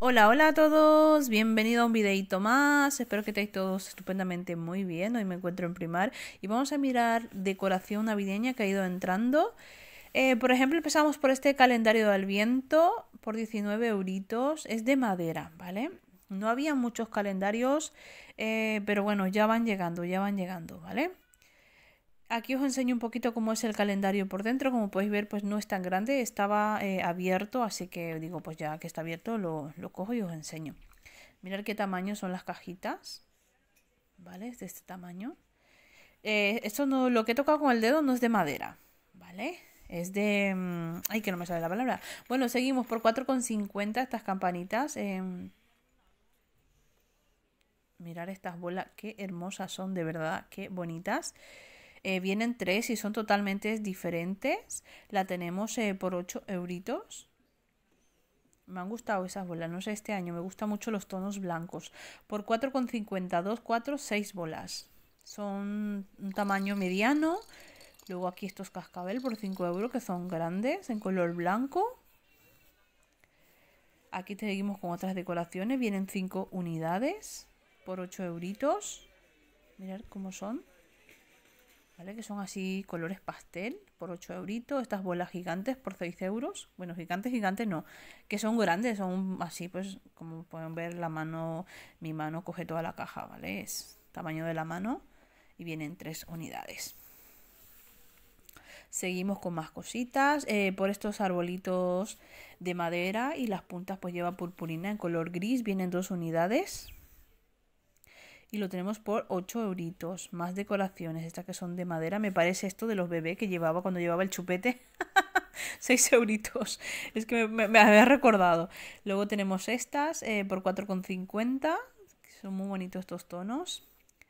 Hola, hola a todos, bienvenido a un videito más, espero que estéis todos estupendamente muy bien, hoy me encuentro en primar y vamos a mirar decoración navideña que ha ido entrando. Eh, por ejemplo, empezamos por este calendario del viento por 19 euritos, es de madera, ¿vale? No había muchos calendarios, eh, pero bueno, ya van llegando, ya van llegando, ¿vale? Aquí os enseño un poquito cómo es el calendario por dentro. Como podéis ver, pues no es tan grande. Estaba eh, abierto, así que digo, pues ya que está abierto, lo, cojo y os enseño. Mirad qué tamaño son las cajitas. ¿Vale? Es de este tamaño. Eh, esto no, lo que he tocado con el dedo no es de madera. ¿Vale? Es de... Mm, ay, que no me sale la palabra. Bueno, seguimos por 4,50 estas campanitas. Eh, em, mirar estas bolas, qué hermosas son, de verdad, qué bonitas. Eh, vienen tres y son totalmente diferentes. La tenemos eh, por 8 euritos. Me han gustado esas bolas, no sé, este año me gustan mucho los tonos blancos. Por 4,50, 2, 4, 6 bolas. Son un tamaño mediano. Luego aquí estos cascabel por 5 euros que son grandes en color blanco. Aquí seguimos con otras decoraciones. Vienen 5 unidades por 8 euritos. Mirad cómo son. ¿vale? Que son así colores pastel por 8 euritos, estas bolas gigantes por 6 euros, bueno, gigantes, gigantes no, que son grandes, son así, pues como pueden ver la mano, mi mano coge toda la caja, ¿vale? Es tamaño de la mano y vienen tres unidades. Seguimos con más cositas, eh, por estos arbolitos de madera y las puntas pues lleva purpurina en color gris, vienen dos unidades y lo tenemos por 8 euritos. Más decoraciones, estas que son de madera. Me parece esto de los bebés que llevaba cuando llevaba el chupete. 6 euritos. Es que me, había recordado. Luego tenemos estas eh, por 4,50. Son muy bonitos estos tonos.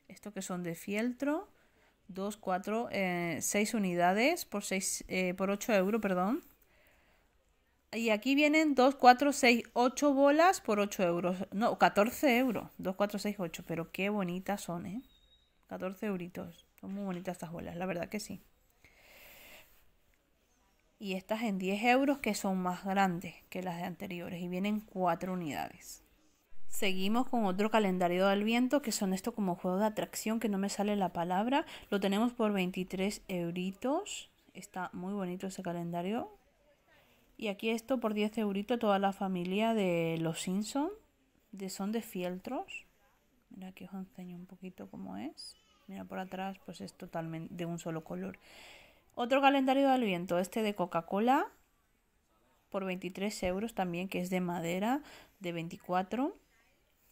Esto que son de fieltro. 2, 4, eh, seis 6 unidades por, 6, eh, por 8 euros, perdón. Y aquí vienen 2, 4, 6, 8 bolas por 8 euros. No, 14 euros. 2, 4, 6, 8. Pero qué bonitas son, ¿eh? 14 euritos. Son muy bonitas estas bolas, la verdad que sí. Y estas en 10 euros que son más grandes que las de anteriores. Y vienen 4 unidades. Seguimos con otro calendario del viento, que son esto como juego de atracción, que no me sale la palabra. Lo tenemos por 23 euritos. Está muy bonito ese calendario. Y aquí esto por 10 euritos, toda la familia de los Simpson, de son de fieltros. Mira, aquí os enseño un poquito cómo es. Mira, por atrás, pues es totalmente de un solo color. Otro calendario del viento este de Coca-Cola, por 23 euros también, que es de madera, de 24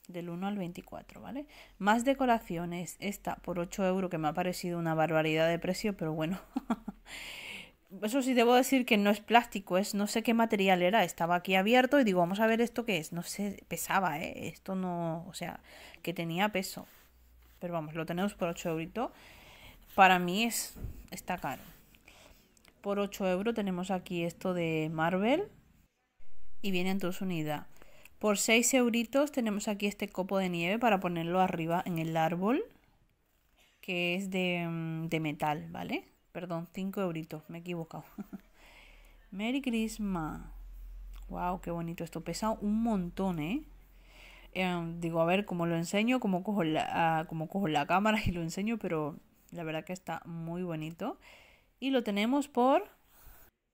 del 1 al 24, ¿vale? Más decoraciones, esta por 8 euros, que me ha parecido una barbaridad de precio, pero bueno. eso sí debo decir que no es plástico, es no sé qué material era. Estaba aquí abierto y digo, vamos a ver esto qué es. No sé, pesaba, ¿eh? Esto no, o sea, que tenía peso. Pero vamos, lo tenemos por 8 euros. Para mí es, está caro. Por 8 euros tenemos aquí esto de Marvel. Y viene en dos unidades Por 6 euritos tenemos aquí este copo de nieve para ponerlo arriba en el árbol. Que es de mm, metal, ¿vale? Perdón, 5 euritos, me he equivocado. Merry Christmas. Wow, qué bonito esto. Pesa un montón, ¿eh? Em, digo, a ver, cómo lo enseño, cómo cojo, la, ah, cojo la cámara y lo enseño, pero la verdad que está muy bonito. Y lo tenemos por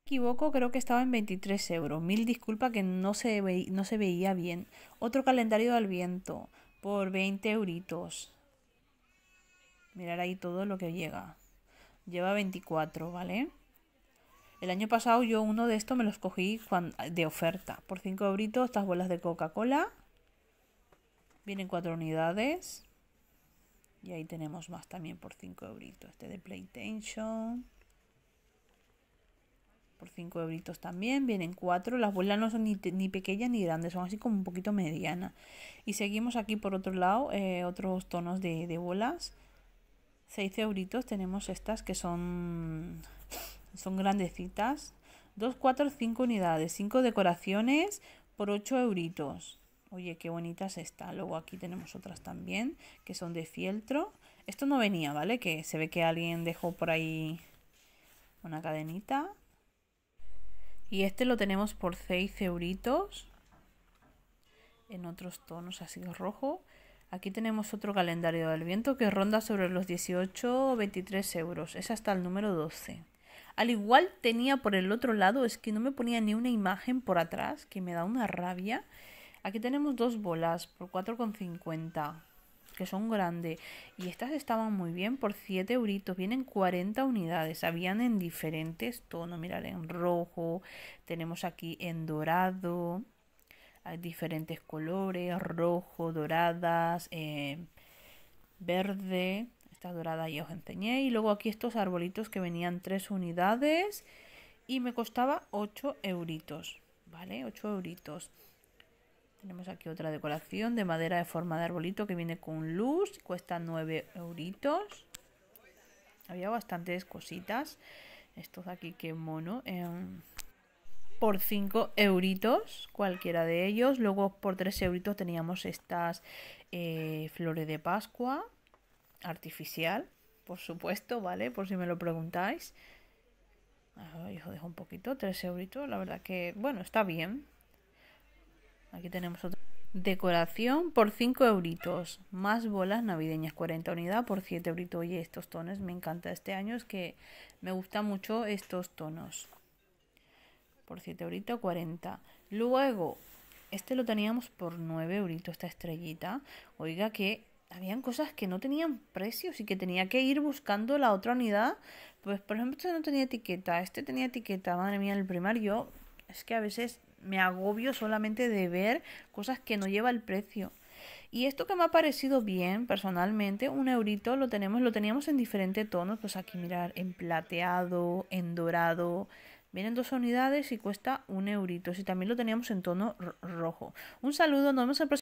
equivoco, creo que estaba en 23 euros. Mil disculpas que no se, no se veía bien. Otro calendario del viento por 20 euritos. Mirar ahí todo lo que llega. Lleva 24, ¿vale? El año pasado yo uno de estos me los cogí de oferta. Por 5 euritos estas bolas de Coca-Cola. Vienen 4 unidades. Y ahí tenemos más también por 5 euritos. Este de Playtension. Por 5 euritos también. Vienen 4. Las bolas no son ni, pequeñas ni grandes. Son así como un poquito medianas. Y seguimos aquí por otro lado. Eh, otros tonos de, de bolas. 6 euritos tenemos estas que son, son grandecitas. 2, 4, 5 unidades, 5 decoraciones por 8 euritos. Oye, qué bonitas están Luego aquí tenemos otras también que son de fieltro. Esto no venía, ¿vale? Que se ve que alguien dejó por ahí una cadenita. Y este lo tenemos por 6 euritos. En otros tonos así rojo. Aquí tenemos otro calendario del viento que ronda sobre los 18 o 23 euros. Es hasta el número 12. Al igual tenía por el otro lado, es que no me ponía ni una imagen por atrás, que me da una rabia. Aquí tenemos dos bolas por 4,50, que son grandes. Y estas estaban muy bien por 7 euritos. Vienen 40 unidades. Habían en diferentes tonos. Mirad, en rojo. Tenemos aquí en dorado. Hay diferentes colores, rojo, doradas, eh, verde. Esta dorada ya os enseñé. Y luego aquí estos arbolitos que venían tres unidades y me costaba 8 euritos, ¿vale? 8 euritos. Tenemos aquí otra decoración de madera de forma de arbolito que viene con luz, cuesta 9 euritos. Había bastantes cositas. Estos de aquí, qué mono. Em, por 5 euritos, cualquiera de ellos. Luego por 3 euritos teníamos estas eh, flores de Pascua, artificial, por supuesto, ¿vale? Por si me lo preguntáis. Ahí os dejo un poquito, 3 euritos, la verdad que, bueno, está bien. Aquí tenemos otra. Decoración por 5 euritos, más bolas navideñas, 40 unidades, por 7 euritos. Oye, estos tonos me encanta este año, es que me gustan mucho estos tonos por 7 euritos 40. Luego, este lo teníamos por 9 euritos, esta estrellita. Oiga que habían cosas que no tenían precios y que tenía que ir buscando la otra unidad. Pues, por ejemplo, este no tenía etiqueta, este tenía etiqueta. Madre mía, el primario es que a veces me agobio solamente de ver cosas que no lleva el precio. Y esto que me ha parecido bien personalmente, un eurito lo tenemos, lo teníamos en diferentes tonos, pues aquí mirar en plateado, en dorado, Vienen dos unidades y cuesta un eurito. Si también lo teníamos en tono rojo. Un saludo, nos vemos el